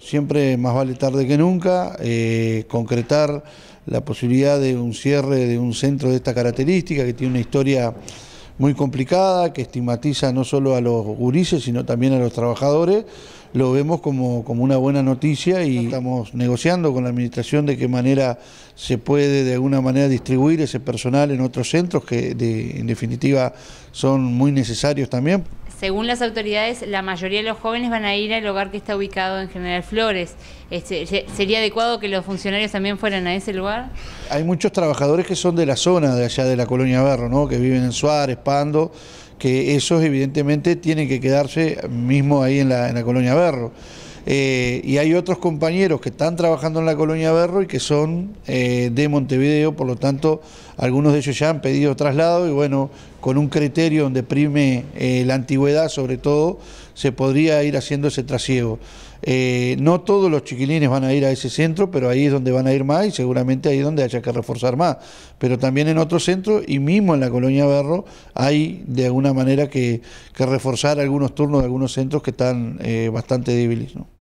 Siempre más vale tarde que nunca, eh, concretar la posibilidad de un cierre de un centro de esta característica que tiene una historia muy complicada, que estigmatiza no solo a los gurises, sino también a los trabajadores, lo vemos como, como una buena noticia y estamos negociando con la administración de qué manera se puede de alguna manera distribuir ese personal en otros centros que en definitiva son muy necesarios también. Según las autoridades, la mayoría de los jóvenes van a ir al hogar que está ubicado en General Flores. Este, ¿Sería adecuado que los funcionarios también fueran a ese lugar? Hay muchos trabajadores que son de la zona de allá de la Colonia Berro, ¿no? que viven en Suárez, Pando, que esos evidentemente tienen que quedarse mismo ahí en la, en la colonia Berro. Eh, y hay otros compañeros que están trabajando en la colonia Berro y que son eh, de Montevideo, por lo tanto, algunos de ellos ya han pedido traslado y bueno, con un criterio donde prime eh, la antigüedad sobre todo, se podría ir haciendo ese trasiego. Eh, no todos los chiquilines van a ir a ese centro, pero ahí es donde van a ir más y seguramente ahí es donde haya que reforzar más. Pero también en otros centros y mismo en la colonia Berro hay de alguna manera que, reforzar algunos turnos de algunos centros que están eh, bastante débiles. ¿no?